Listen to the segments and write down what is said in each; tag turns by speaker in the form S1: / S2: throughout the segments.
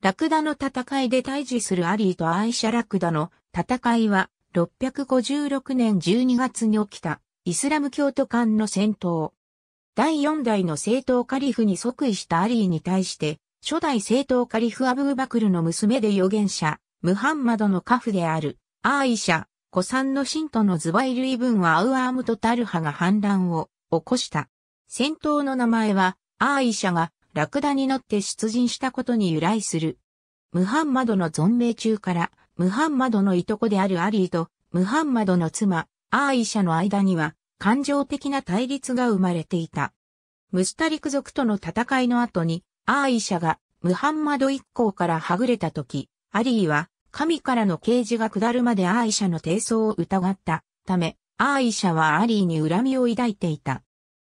S1: ラクダの戦いで対峙するアリーとアイシャラクダの戦いは656年12月に起きたイスラム教徒間の戦闘。第4代の正統カリフに即位したアリーに対して初代正統カリフアブーバクルの娘で預言者ムハンマドのカフであるアーイシャ、古参の信徒のズバイルイブンはアウアームとタルハが反乱を起こした。戦闘の名前はアーイシャがラクダに乗って出陣したことに由来する。ムハンマドの存命中から、ムハンマドのいとこであるアリーと、ムハンマドの妻、アーイシャの間には、感情的な対立が生まれていた。ムスタリク族との戦いの後に、アーイシャがムハンマド一行からはぐれた時、アリーは神からの啓示が下るまでアーイシャの低層を疑ったため、アーイシャはアリーに恨みを抱いていた。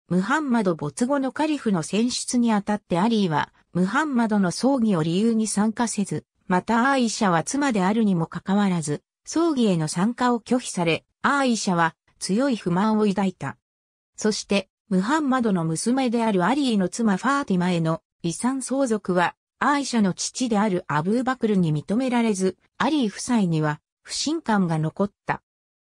S1: ムハンマド没後のカリフの選出にあたってアリーは、ムハンマドの葬儀を理由に参加せず、またアーイシャは妻であるにもかかわらず、葬儀への参加を拒否され、アーイシャは強い不満を抱いた。そして、ムハンマドの娘であるアリーの妻ファーティマへの遺産相続は、アーイシャの父であるアブーバクルに認められず、アリー夫妻には不信感が残った。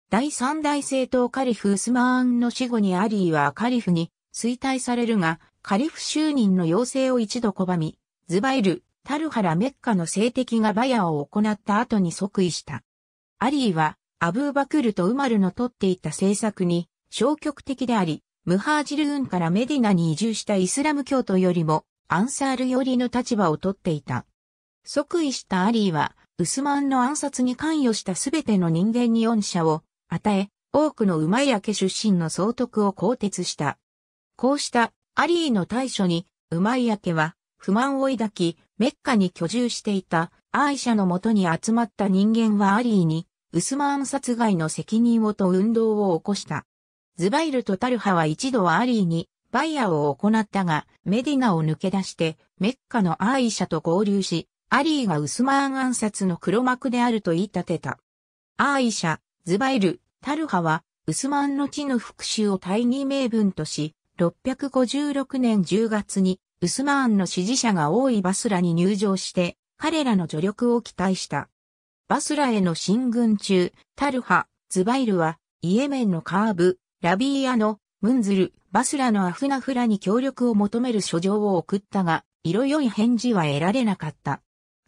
S1: 第三大政党カリフ・ウスマーンの死後にアリーはカリフに衰退されるが、カリフ就任の要請を一度拒み、ズバイル、タルハラメッカの政敵がバヤを行った後に即位した。アリーは、アブーバクルとウマルの取っていた政策に消極的であり、ムハージルーンからメディナに移住したイスラム教徒よりもアンサール寄りの立場を取っていた。即位したアリーは、ウスマンの暗殺に関与したすべての人間に恩赦を与え、多くの馬焼出身の総督を更迭した。こうしたアリーの対処に、馬焼は不満を抱き、メッカに居住していたアイシャのもとに集まった人間はアリーに、ウスマーン殺害の責任をと運動を起こした。ズバイルとタルハは一度はアリーにバイアを行ったが、メディナを抜け出して、メッカのアイシャと合流し、アリーがウスマーン暗殺の黒幕であると言い立てた。アイシャ、ズバイル、タルハは、ウスマンの地の復讐を大義名分とし、656年10月に、ウスマーンの支持者が多いバスラに入場して、彼らの助力を期待した。バスラへの進軍中、タルハ、ズバイルは、イエメンのカーブ、ラビーアの、ムンズル、バスラのアフナフラに協力を求める書状を送ったが、色良い返事は得られなかった。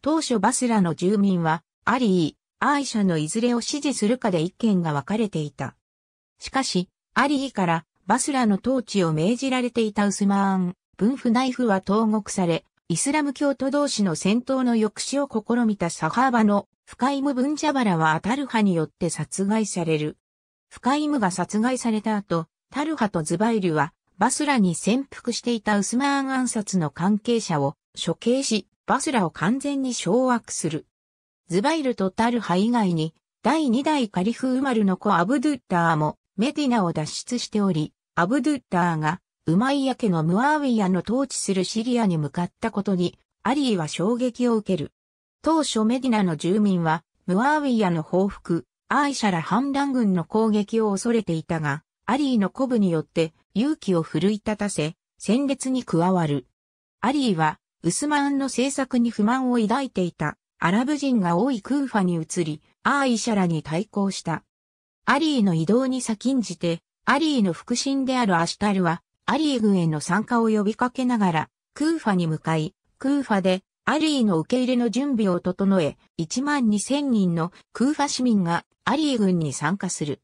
S1: 当初バスラの住民は、アリー、愛者のいずれを支持するかで意見が分かれていた。しかし、アリーからバスラの統治を命じられていたウスマーン、文ナ内府は投獄され、イスラム教徒同士の戦闘の抑止を試みたサハーバのフカイム・ブンジャバラはアタルハによって殺害される。フカイムが殺害された後、タルハとズバイルはバスラに潜伏していたウスマーン暗殺の関係者を処刑し、バスラを完全に掌握する。ズバイルとタルハ以外に、第2代カリフ・ウマルの子アブドゥッターもメディナを脱出しており、アブドゥッターがウマイヤ家のムアーウィアの統治するシリアに向かったことに、アリーは衝撃を受ける。当初メディナの住民は、ムアーウィアの報復、アイシャラ反乱軍の攻撃を恐れていたが、アリーの鼓舞によって勇気を奮い立たせ、戦列に加わる。アリーは、ウスマンの政策に不満を抱いていたアラブ人が多いクーファに移り、アーイシャラに対抗した。アリーの移動に先んじて、アリーの腹心であるアシュタルは、アリー軍への参加を呼びかけながら、クーファに向かい、クーファで、アリーの受け入れの準備を整え、1万2000人のクーファ市民がアリー軍に参加する。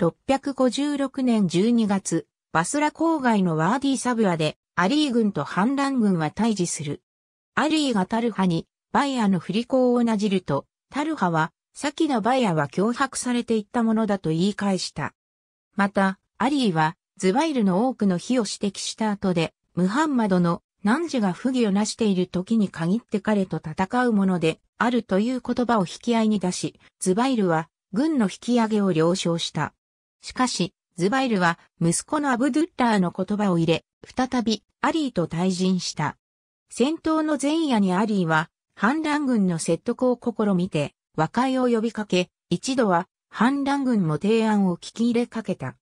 S1: 656年12月、バスラ郊外のワーディサブアで、アリー軍と反乱軍は対峙する。アリーがタルハにバイアの振り子をなじると、タルハは、先のバイアは脅迫されていったものだと言い返した。また、アリーは、ズバイルの多くの非を指摘した後で、ムハンマドの、何時が不義をなしている時に限って彼と戦うもので、あるという言葉を引き合いに出し、ズバイルは、軍の引き上げを了承した。しかし、ズバイルは、息子のアブドゥッラーの言葉を入れ、再び、アリーと対人した。戦闘の前夜にアリーは、反乱軍の説得を試みて、和解を呼びかけ、一度は反乱軍も提案を聞き入れかけた。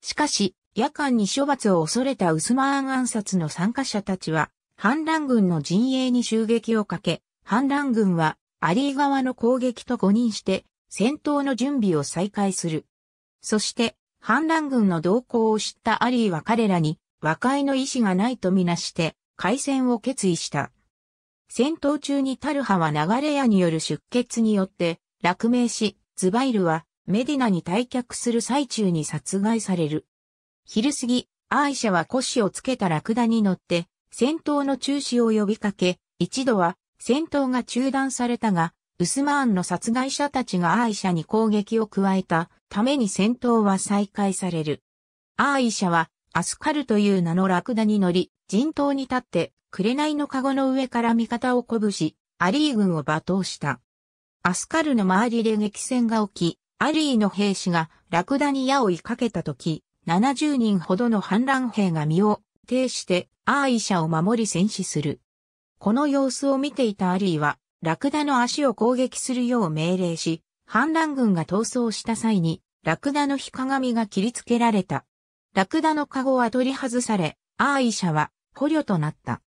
S1: しかし、夜間に処罰を恐れたウスマーン暗殺の参加者たちは、反乱軍の陣営に襲撃をかけ、反乱軍はアリー側の攻撃と誤認して、戦闘の準備を再開する。そして、反乱軍の動向を知ったアリーは彼らに、和解の意思がないとみなして、開戦を決意した。戦闘中にタルハは流れ屋による出血によって落命し、ズバイルはメディナに退却する最中に殺害される。昼過ぎ、アイシャは腰をつけたラクダに乗って戦闘の中止を呼びかけ、一度は戦闘が中断されたが、ウスマーンの殺害者たちがアイシャに攻撃を加えたために戦闘は再開される。アーイシャはアスカルという名のラクダに乗り、陣頭に立って紅のカゴの上から味方を鼓舞し、アリー軍を罵倒した。アスカルの周りで激戦が起き、アリーの兵士がラクダに矢を追いかけた時、70人ほどの反乱兵が身を挺してアーイシャを守り戦死する。この様子を見ていたアリーは、ラクダの足を攻撃するよう命令し、反乱軍が逃走した際に、ラクダの日鏡が切りつけられた。ラクダのカゴは取り外され、アーイシャは捕虜となった。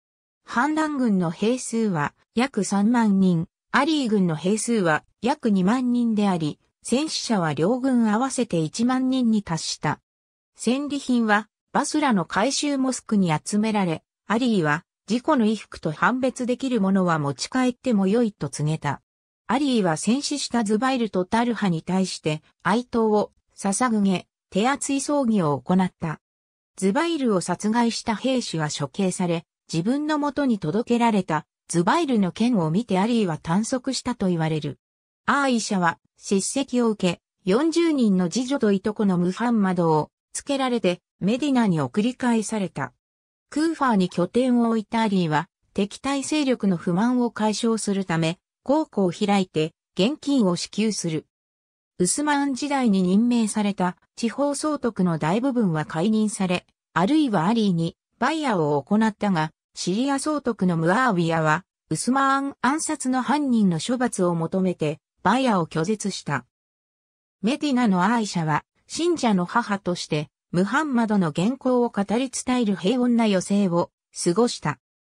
S1: 反乱軍の兵数は約3万人、アリー軍の兵数は約2万人であり、戦死者は両軍合わせて1万人に達した。戦利品はバスラの回収モスクに集められ、アリーは事故の衣服と判別できるものは持ち帰ってもよいと告げた。アリーは戦死したズバイルとタルハに対して哀悼を捧げ、手厚い葬儀を行った。ズバイルを殺害した兵士は処刑され、自分の元に届けられたズバイルの剣を見てアリーは短足したと言われる。アーイシャは叱責を受け、40人の次女といとこのムハンマドをつけられてメディナに送り返された。クーファーに拠点を置いたアリーは敵対勢力の不満を解消するため、高校を開いて現金を支給する。ウスマン時代に任命された地方総督の大部分は解任され、あるいはアリーにバイヤーを行ったが、シリア総督のムアーウィアは、ウスマーン暗殺の犯人の処罰を求めて、バヤを拒絶した。メディナのアイシャは、信者の母として、ムハンマドの原稿を語り伝える平穏な余生を過ごした。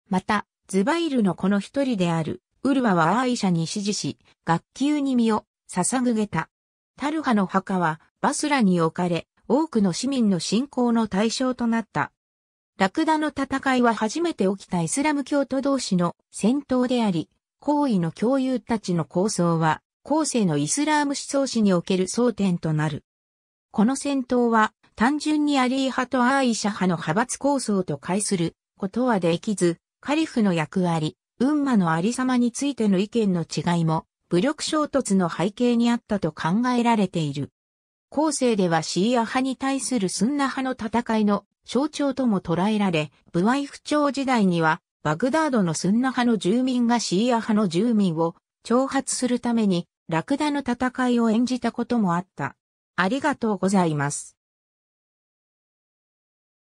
S1: また、ズバイルのこの一人である、ウルワはアイシャに指示し、学級に身を捧げた。タルハの墓はバスラに置かれ、多くの市民の信仰の対象となった。ラクダの戦いは初めて起きたイスラム教徒同士の戦闘であり、行為の共有たちの構想は、後世のイスラーム思想史における争点となる。この戦闘は、単純にアリー派とアーイシャ派の派閥構想と解することはできず、カリフの役割、運マのありさまについての意見の違いも、武力衝突の背景にあったと考えられている。後世ではシーア派に対するスンナ派の戦いの象徴とも捉えられ、ブワイフ朝時代には、バグダードのスンナ派の住民がシーア派の住民を挑発するために、ラクダの戦いを演じたこともあった。ありがとうございます。